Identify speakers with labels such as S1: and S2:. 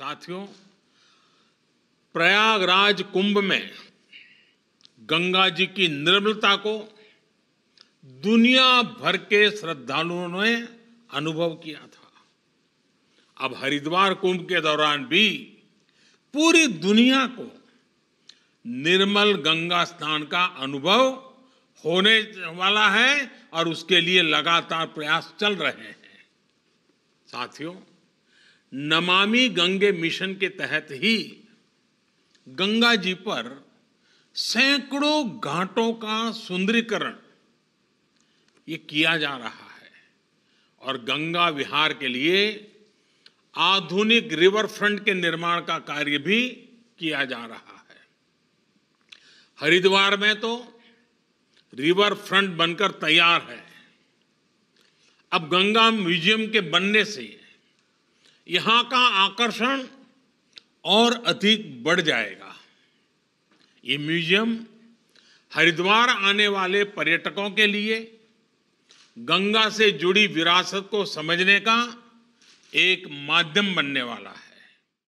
S1: साथियों प्रयागराज कुंभ में गंगा जी की निर्मलता को दुनिया भर के श्रद्धालुओं ने अनुभव किया था अब हरिद्वार कुंभ के दौरान भी पूरी दुनिया को निर्मल गंगा स्नान का अनुभव होने वाला है और उसके लिए लगातार प्रयास चल रहे हैं साथियों नमामि गंगे मिशन के तहत ही गंगा जी पर सैकड़ों घाटों का सुंदरीकरण ये किया जा रहा है और गंगा विहार के लिए आधुनिक रिवर फ्रंट के निर्माण का कार्य भी किया जा रहा है हरिद्वार में तो रिवर फ्रंट बनकर तैयार है अब गंगा म्यूजियम के बनने से यहाँ का आकर्षण और अधिक बढ़ जाएगा ये म्यूजियम हरिद्वार आने वाले पर्यटकों के लिए गंगा से जुड़ी विरासत को समझने का एक माध्यम बनने वाला है